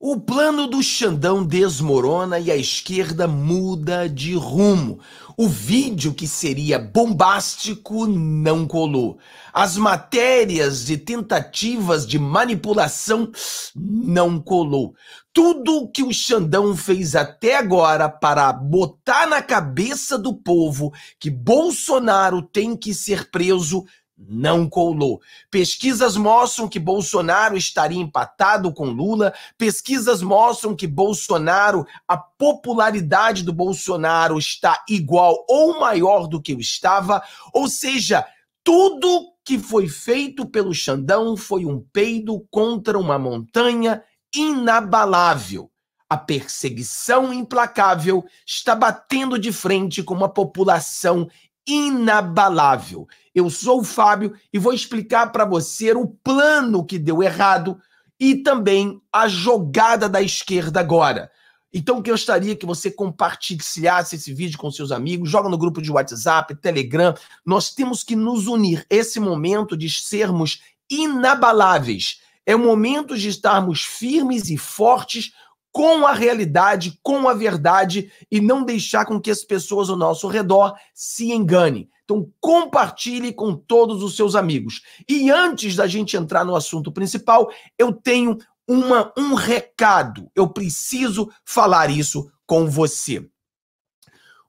O plano do Xandão desmorona e a esquerda muda de rumo. O vídeo que seria bombástico não colou. As matérias de tentativas de manipulação não colou. Tudo que o Xandão fez até agora para botar na cabeça do povo que Bolsonaro tem que ser preso não colou. Pesquisas mostram que Bolsonaro estaria empatado com Lula, pesquisas mostram que Bolsonaro, a popularidade do Bolsonaro está igual ou maior do que o estava, ou seja, tudo que foi feito pelo Xandão foi um peido contra uma montanha inabalável. A perseguição implacável está batendo de frente com uma população inabalável. Eu sou o Fábio e vou explicar para você o plano que deu errado e também a jogada da esquerda agora. Então, eu gostaria que você compartilhasse esse vídeo com seus amigos, joga no grupo de WhatsApp, Telegram. Nós temos que nos unir. Esse momento de sermos inabaláveis é o momento de estarmos firmes e fortes com a realidade, com a verdade e não deixar com que as pessoas ao nosso redor se enganem. Então, compartilhe com todos os seus amigos. E antes da gente entrar no assunto principal, eu tenho uma, um recado. Eu preciso falar isso com você.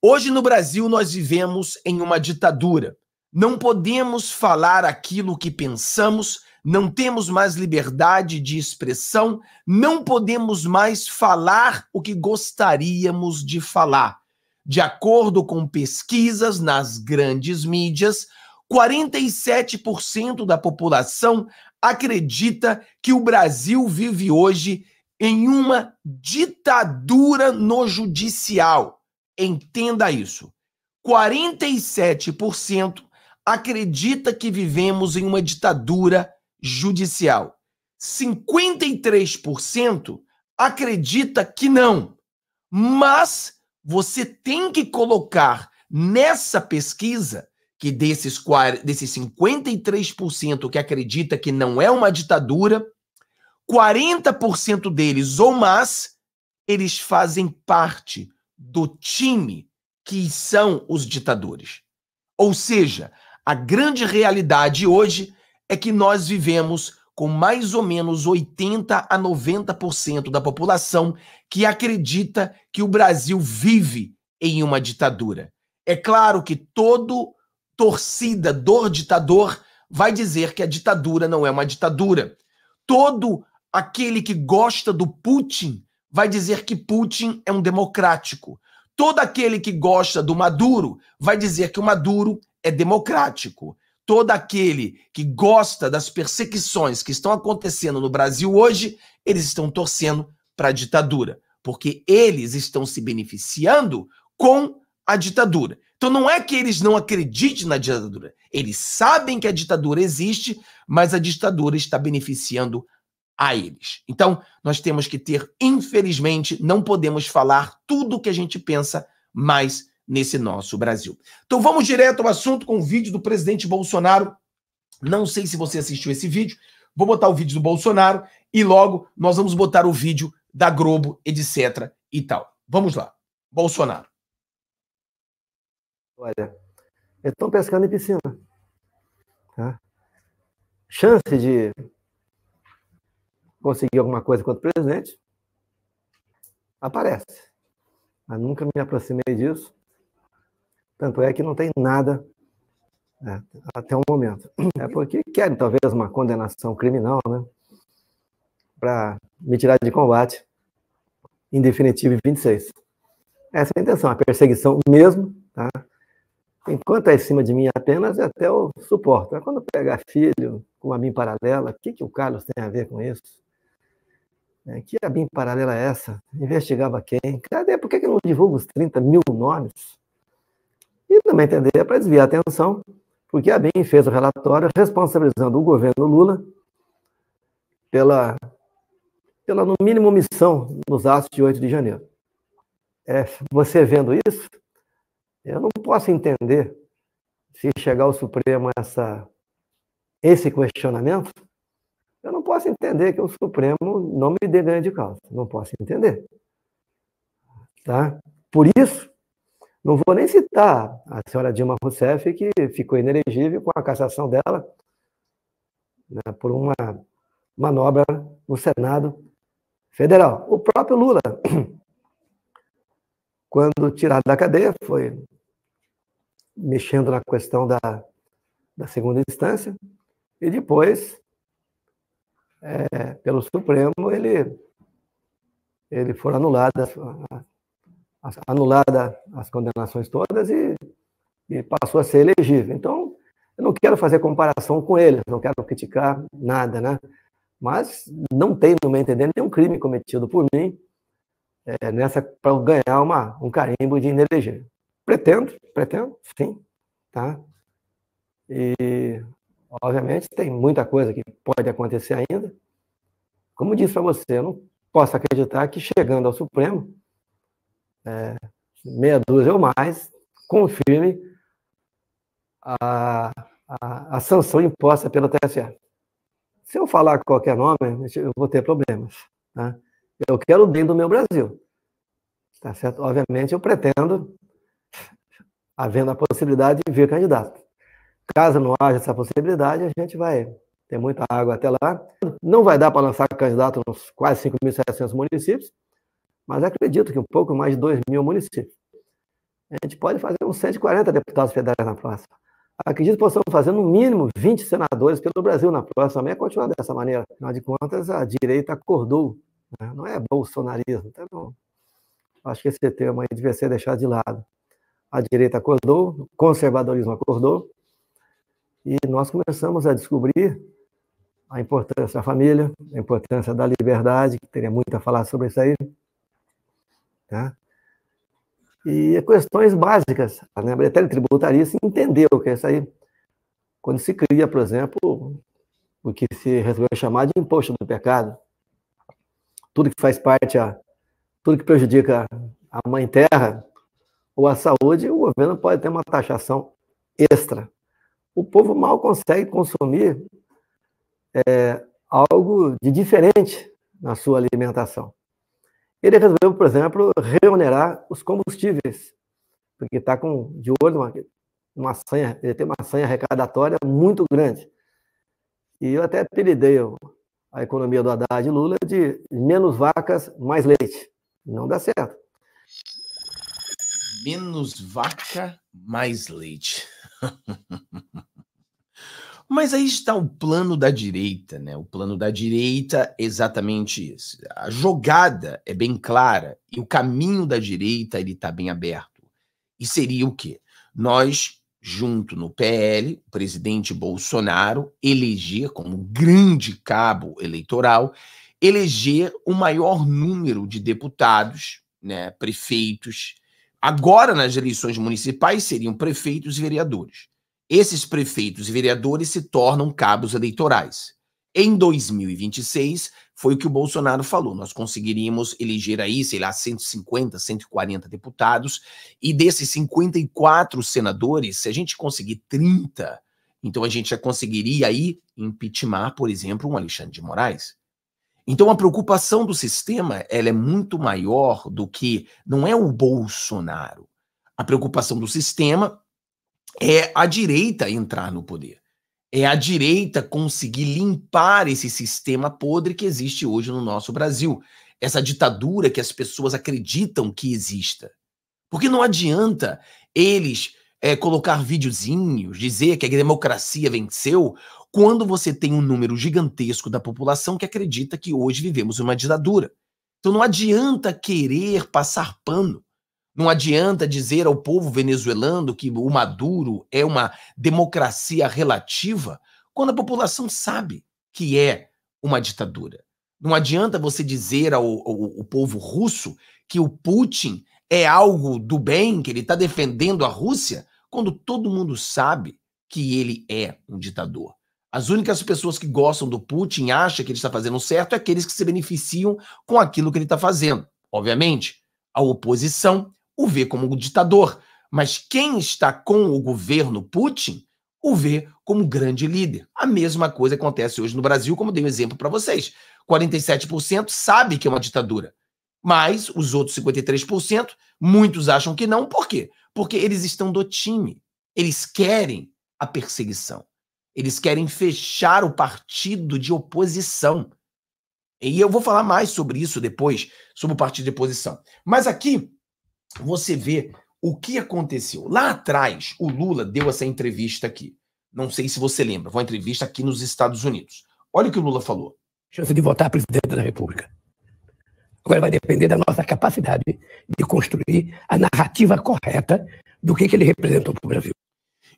Hoje no Brasil, nós vivemos em uma ditadura. Não podemos falar aquilo que pensamos não temos mais liberdade de expressão, não podemos mais falar o que gostaríamos de falar. De acordo com pesquisas nas grandes mídias, 47% da população acredita que o Brasil vive hoje em uma ditadura no judicial. Entenda isso. 47% acredita que vivemos em uma ditadura judicial. 53% acredita que não. Mas você tem que colocar nessa pesquisa que desses, desses 53% que acredita que não é uma ditadura, 40% deles ou mais, eles fazem parte do time que são os ditadores. Ou seja, a grande realidade hoje é que nós vivemos com mais ou menos 80 a 90% da população que acredita que o Brasil vive em uma ditadura. É claro que todo torcida do ditador vai dizer que a ditadura não é uma ditadura. Todo aquele que gosta do Putin vai dizer que Putin é um democrático. Todo aquele que gosta do Maduro vai dizer que o Maduro é democrático todo aquele que gosta das perseguições que estão acontecendo no Brasil hoje, eles estão torcendo para a ditadura, porque eles estão se beneficiando com a ditadura. Então não é que eles não acreditem na ditadura, eles sabem que a ditadura existe, mas a ditadura está beneficiando a eles. Então nós temos que ter, infelizmente, não podemos falar tudo o que a gente pensa, mas nesse nosso Brasil. Então vamos direto ao assunto com o vídeo do presidente Bolsonaro. Não sei se você assistiu esse vídeo. Vou botar o vídeo do Bolsonaro e logo nós vamos botar o vídeo da Globo, etc e tal. Vamos lá. Bolsonaro. Olha, estão pescando em piscina. Tá? Chance de conseguir alguma coisa quanto presidente aparece. Mas nunca me aproximei disso. Tanto é que não tem nada né, até o momento. É porque querem, talvez, uma condenação criminal, né? Para me tirar de combate, em definitivo, em 26. Essa é a intenção, a perseguição mesmo, tá? Enquanto é em cima de mim apenas, é até eu suporto. quando pegar filho com a BIM paralela, o que, que o Carlos tem a ver com isso? É, que a BIM paralela é essa? Investigava quem? Cadê? Por que, que não divulga os 30 mil nomes? E também é para desviar a atenção, porque a BIM fez o relatório responsabilizando o governo Lula pela, pela no mínimo, omissão nos atos de 8 de janeiro. É, você vendo isso, eu não posso entender se chegar ao Supremo essa, esse questionamento, eu não posso entender que o Supremo não me dê ganho de causa. Não posso entender. Tá? Por isso, não vou nem citar a senhora Dilma Rousseff, que ficou inelegível com a cassação dela né, por uma manobra no Senado Federal. O próprio Lula, quando tirado da cadeia, foi mexendo na questão da, da segunda instância, e depois, é, pelo Supremo, ele, ele foram anuladas anulada as condenações todas e, e passou a ser elegível. Então, eu não quero fazer comparação com eles, não quero criticar nada, né? Mas não tem, no meu entender, nenhum crime cometido por mim é, nessa para ganhar uma, um carimbo de inelegível. Pretendo, pretendo, sim, tá? E, obviamente, tem muita coisa que pode acontecer ainda. Como disse para você, eu não posso acreditar que chegando ao Supremo, é, meia dúzia ou mais, confirme a, a, a sanção imposta pela TSE. Se eu falar qualquer nome, eu vou ter problemas. Tá? Eu quero o bem do meu Brasil. Tá certo? Obviamente, eu pretendo, havendo a possibilidade, de vir candidato. Caso não haja essa possibilidade, a gente vai ter muita água até lá. Não vai dar para lançar candidato nos quase 5.700 municípios, mas acredito que um pouco mais de 2 mil municípios. A gente pode fazer uns 140 deputados federais na próxima. Acredito que possamos fazer no mínimo 20 senadores pelo Brasil na próxima. Também é continuar dessa maneira. Afinal de contas, a direita acordou. Né? Não é bolsonarismo. Então, acho que esse tema aí devia ser deixado de lado. A direita acordou, o conservadorismo acordou, e nós começamos a descobrir a importância da família, a importância da liberdade, que teria muito a falar sobre isso aí, Tá? E questões básicas. A matéria tributária se entendeu que isso aí, quando se cria, por exemplo, o que se resolveu chamar de imposto do pecado, tudo que faz parte, a, tudo que prejudica a mãe terra ou a saúde, o governo pode ter uma taxação extra. O povo mal consegue consumir é, algo de diferente na sua alimentação. Ele resolveu, por exemplo, reonerar os combustíveis, porque está com de olho uma, uma senha, ele tem uma sanha arrecadatória muito grande. E eu até apelidei a economia do Haddad e Lula de menos vacas, mais leite. Não dá certo. Menos vaca, mais leite. Mas aí está o plano da direita, né? O plano da direita é exatamente isso. A jogada é bem clara e o caminho da direita ele está bem aberto. E seria o quê? Nós, junto no PL, o presidente Bolsonaro, eleger como grande cabo eleitoral, eleger o maior número de deputados, né, prefeitos. Agora nas eleições municipais seriam prefeitos e vereadores esses prefeitos e vereadores se tornam cabos eleitorais. Em 2026, foi o que o Bolsonaro falou. Nós conseguiríamos eleger aí, sei lá, 150, 140 deputados, e desses 54 senadores, se a gente conseguir 30, então a gente já conseguiria aí impeachment, por exemplo, um Alexandre de Moraes. Então a preocupação do sistema ela é muito maior do que não é o Bolsonaro. A preocupação do sistema é a direita entrar no poder. É a direita conseguir limpar esse sistema podre que existe hoje no nosso Brasil. Essa ditadura que as pessoas acreditam que exista. Porque não adianta eles é, colocar videozinhos, dizer que a democracia venceu, quando você tem um número gigantesco da população que acredita que hoje vivemos uma ditadura. Então não adianta querer passar pano. Não adianta dizer ao povo venezuelano que o Maduro é uma democracia relativa, quando a população sabe que é uma ditadura. Não adianta você dizer ao, ao, ao povo russo que o Putin é algo do bem, que ele está defendendo a Rússia, quando todo mundo sabe que ele é um ditador. As únicas pessoas que gostam do Putin, acham que ele está fazendo certo, é aqueles que se beneficiam com aquilo que ele está fazendo. Obviamente, a oposição o vê como ditador, mas quem está com o governo Putin o vê como grande líder. A mesma coisa acontece hoje no Brasil, como dei um exemplo para vocês. 47% sabe que é uma ditadura, mas os outros 53%, muitos acham que não. Por quê? Porque eles estão do time. Eles querem a perseguição. Eles querem fechar o partido de oposição. E eu vou falar mais sobre isso depois, sobre o partido de oposição. Mas aqui você vê o que aconteceu. Lá atrás, o Lula deu essa entrevista aqui. Não sei se você lembra, foi uma entrevista aqui nos Estados Unidos. Olha o que o Lula falou. Chance de votar presidente da República. Agora vai depender da nossa capacidade de construir a narrativa correta do que, que ele representou para o Brasil.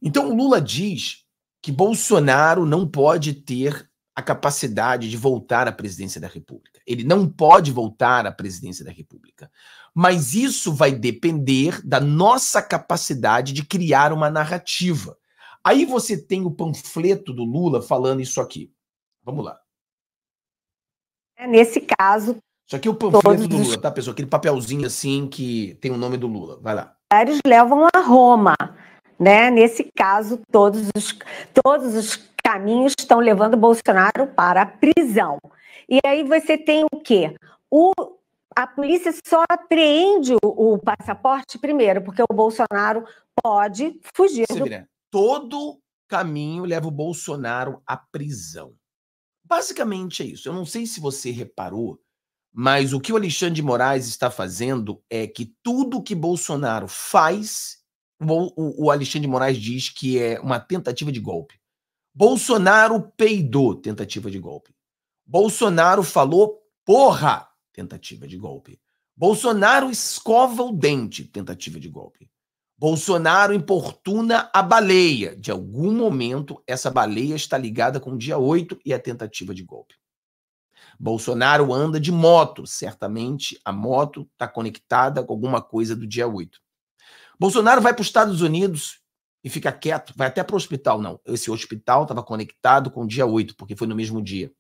Então, o Lula diz que Bolsonaro não pode ter a capacidade de voltar à presidência da República. Ele não pode voltar à presidência da República. Mas isso vai depender da nossa capacidade de criar uma narrativa. Aí você tem o panfleto do Lula falando isso aqui. Vamos lá. É nesse caso. Isso aqui é o panfleto do Lula, tá, pessoal? Aquele papelzinho assim que tem o nome do Lula. Vai lá. Levam a Roma né? Nesse caso, todos os, todos os caminhos estão levando Bolsonaro para a prisão. E aí você tem o quê? O, a polícia só apreende o, o passaporte primeiro, porque o Bolsonaro pode fugir. do... todo caminho leva o Bolsonaro à prisão. Basicamente é isso. Eu não sei se você reparou, mas o que o Alexandre de Moraes está fazendo é que tudo que Bolsonaro faz, o, o Alexandre de Moraes diz que é uma tentativa de golpe. Bolsonaro peidou tentativa de golpe. Bolsonaro falou porra, tentativa de golpe. Bolsonaro escova o dente, tentativa de golpe. Bolsonaro importuna a baleia. De algum momento, essa baleia está ligada com o dia 8 e a é tentativa de golpe. Bolsonaro anda de moto, certamente a moto está conectada com alguma coisa do dia 8. Bolsonaro vai para os Estados Unidos e fica quieto, vai até para o hospital. Não, esse hospital estava conectado com o dia 8, porque foi no mesmo dia.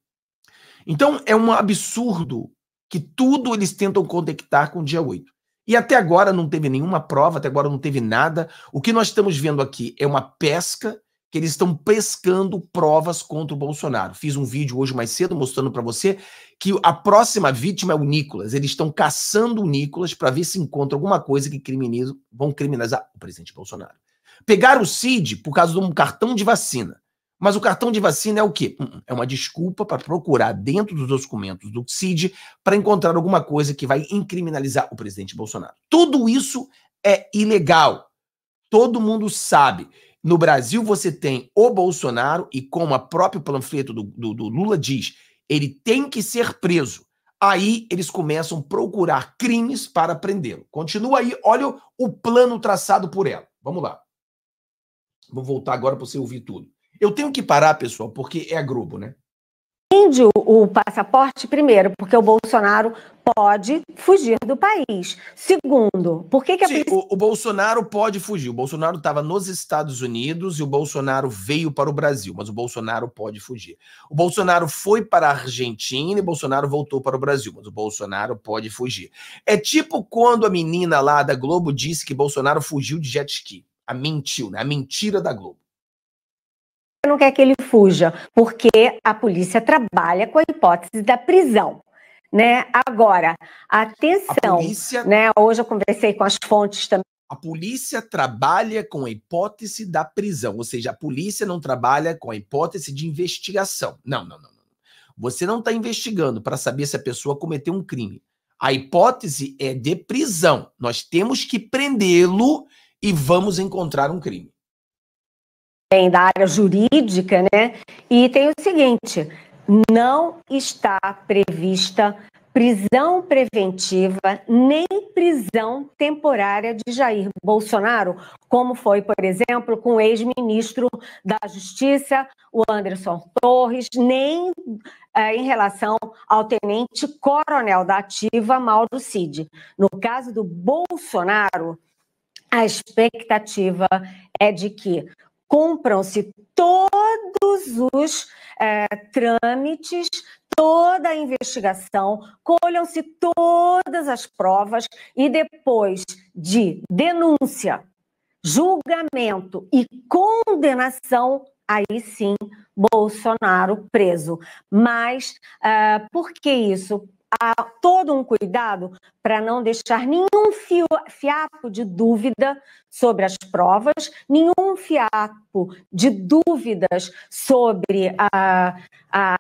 Então é um absurdo que tudo eles tentam conectar com o dia 8. E até agora não teve nenhuma prova, até agora não teve nada. O que nós estamos vendo aqui é uma pesca que eles estão pescando provas contra o Bolsonaro. Fiz um vídeo hoje mais cedo mostrando para você que a próxima vítima é o Nicolas. Eles estão caçando o Nicolas para ver se encontra alguma coisa que criminaliza, vão criminalizar o presidente Bolsonaro. Pegaram o Cid por causa de um cartão de vacina. Mas o cartão de vacina é o quê? Hum, hum, é uma desculpa para procurar dentro dos documentos do CID para encontrar alguma coisa que vai incriminalizar o presidente Bolsonaro. Tudo isso é ilegal. Todo mundo sabe. No Brasil, você tem o Bolsonaro, e como o próprio panfleto do, do, do Lula diz, ele tem que ser preso. Aí eles começam a procurar crimes para prendê-lo. Continua aí, olha o plano traçado por ela. Vamos lá. Vou voltar agora para você ouvir tudo. Eu tenho que parar, pessoal, porque é a Globo, né? Vende o passaporte, primeiro, porque o Bolsonaro pode fugir do país. Segundo, por que, que é Sim, a... o, o, Bolsonaro pode fugir. O Bolsonaro estava nos Estados Unidos e o Bolsonaro veio para o Brasil, mas o Bolsonaro pode fugir. O Bolsonaro foi para a Argentina e o Bolsonaro voltou para o Brasil, mas o Bolsonaro pode fugir. É tipo quando a menina lá da Globo disse que Bolsonaro fugiu de jet ski. A mentiu, né? A mentira da Globo não quer que ele fuja, porque a polícia trabalha com a hipótese da prisão. Né? Agora, atenção, polícia... né? hoje eu conversei com as fontes também. A polícia trabalha com a hipótese da prisão, ou seja, a polícia não trabalha com a hipótese de investigação. Não, não, não. não. Você não está investigando para saber se a pessoa cometeu um crime. A hipótese é de prisão. Nós temos que prendê-lo e vamos encontrar um crime vem da área jurídica, né? E tem o seguinte: não está prevista prisão preventiva nem prisão temporária de Jair Bolsonaro, como foi, por exemplo, com o ex-ministro da Justiça, o Anderson Torres, nem eh, em relação ao tenente-coronel da ativa, Mauro Cid. No caso do Bolsonaro, a expectativa é de que Compram-se todos os é, trâmites, toda a investigação, colham-se todas as provas e depois de denúncia, julgamento e condenação, aí sim Bolsonaro preso. Mas uh, por que isso? a todo um cuidado para não deixar nenhum fio, fiapo de dúvida sobre as provas, nenhum fiapo de dúvidas sobre a, a,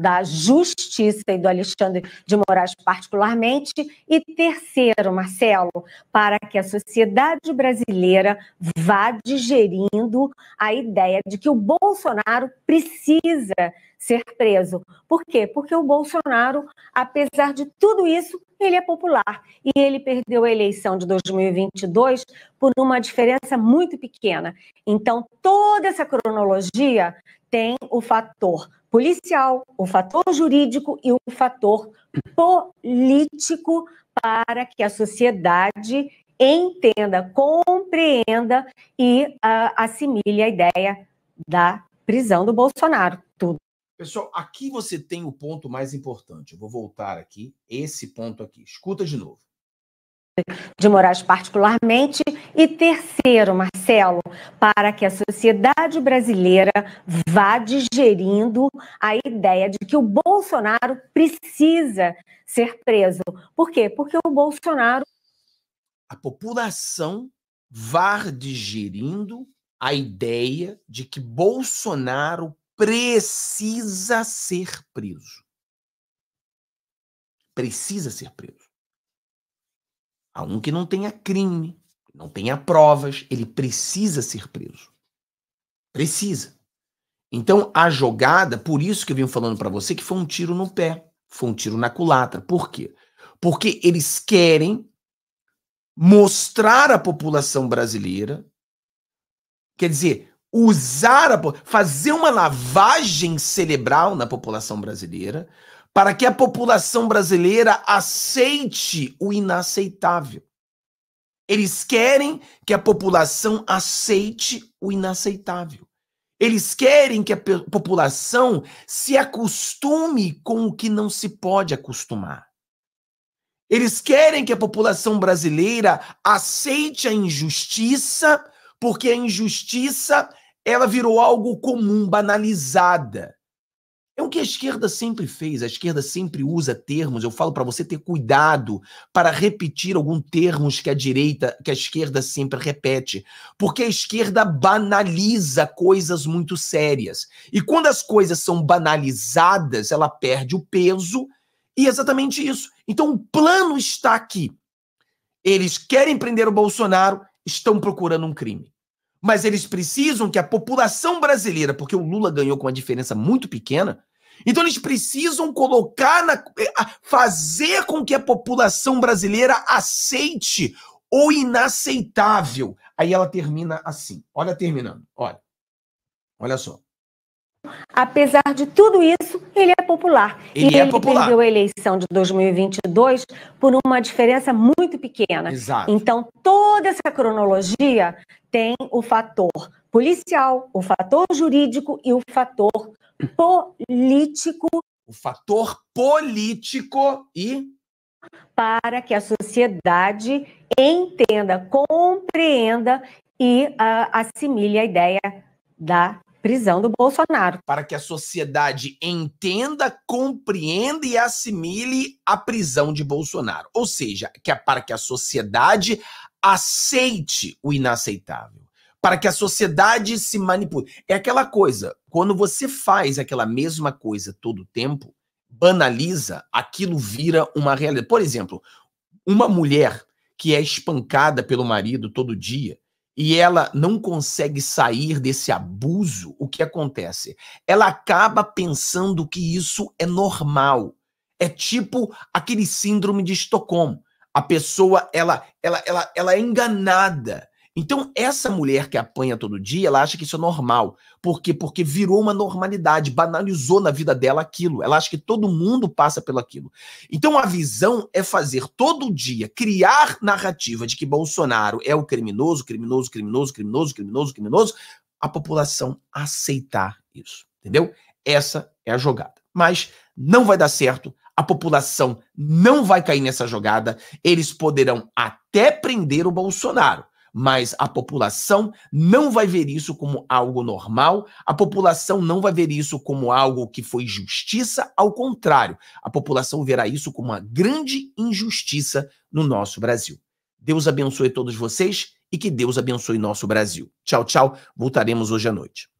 da justiça e do Alexandre de Moraes, particularmente. E terceiro, Marcelo, para que a sociedade brasileira vá digerindo a ideia de que o Bolsonaro precisa ser preso. Por quê? Porque o Bolsonaro Bolsonaro, apesar de tudo isso, ele é popular. E ele perdeu a eleição de 2022 por uma diferença muito pequena. Então, toda essa cronologia tem o fator policial, o fator jurídico e o fator político para que a sociedade entenda, compreenda e uh, assimile a ideia da prisão do Bolsonaro. Tudo Pessoal, aqui você tem o ponto mais importante. Eu vou voltar aqui, esse ponto aqui. Escuta de novo. De Moraes, particularmente. E terceiro, Marcelo, para que a sociedade brasileira vá digerindo a ideia de que o Bolsonaro precisa ser preso. Por quê? Porque o Bolsonaro. A população vá digerindo a ideia de que Bolsonaro precisa ser preso. Precisa ser preso. Há um que não tenha crime, não tenha provas, ele precisa ser preso. Precisa. Então, a jogada, por isso que eu vim falando para você que foi um tiro no pé, foi um tiro na culatra. Por quê? Porque eles querem mostrar à população brasileira, quer dizer, usar, a, fazer uma lavagem cerebral na população brasileira para que a população brasileira aceite o inaceitável. Eles querem que a população aceite o inaceitável. Eles querem que a população se acostume com o que não se pode acostumar. Eles querem que a população brasileira aceite a injustiça porque a injustiça ela virou algo comum, banalizada. É o que a esquerda sempre fez, a esquerda sempre usa termos. Eu falo para você ter cuidado para repetir alguns termos que a direita, que a esquerda sempre repete, porque a esquerda banaliza coisas muito sérias. E quando as coisas são banalizadas, ela perde o peso, e é exatamente isso. Então o plano está aqui. Eles querem prender o Bolsonaro, estão procurando um crime. Mas eles precisam que a população brasileira, porque o Lula ganhou com uma diferença muito pequena, então eles precisam colocar na, eh, fazer com que a população brasileira aceite o inaceitável. Aí ela termina assim. Olha terminando. Olha. Olha só apesar de tudo isso, ele é popular. Ele e é ele popular. perdeu a eleição de 2022 por uma diferença muito pequena. Exato. Então, toda essa cronologia tem o fator policial, o fator jurídico e o fator político. O fator político e para que a sociedade entenda, compreenda e uh, assimile a ideia da prisão do Bolsonaro. Para que a sociedade entenda, compreenda e assimile a prisão de Bolsonaro. Ou seja, que é para que a sociedade aceite o inaceitável. Para que a sociedade se manipule. É aquela coisa, quando você faz aquela mesma coisa todo o tempo, banaliza, aquilo vira uma realidade. Por exemplo, uma mulher que é espancada pelo marido todo dia, e ela não consegue sair desse abuso, o que acontece? Ela acaba pensando que isso é normal. É tipo aquele síndrome de Estocolmo. A pessoa ela ela ela, ela é enganada então, essa mulher que apanha todo dia, ela acha que isso é normal. Por quê? Porque virou uma normalidade, banalizou na vida dela aquilo. Ela acha que todo mundo passa pelo aquilo. Então, a visão é fazer todo dia, criar narrativa de que Bolsonaro é o criminoso, criminoso, criminoso, criminoso, criminoso, criminoso, a população aceitar isso. Entendeu? Essa é a jogada. Mas não vai dar certo, a população não vai cair nessa jogada, eles poderão até prender o Bolsonaro mas a população não vai ver isso como algo normal, a população não vai ver isso como algo que foi justiça, ao contrário, a população verá isso como uma grande injustiça no nosso Brasil. Deus abençoe todos vocês e que Deus abençoe nosso Brasil. Tchau, tchau. Voltaremos hoje à noite.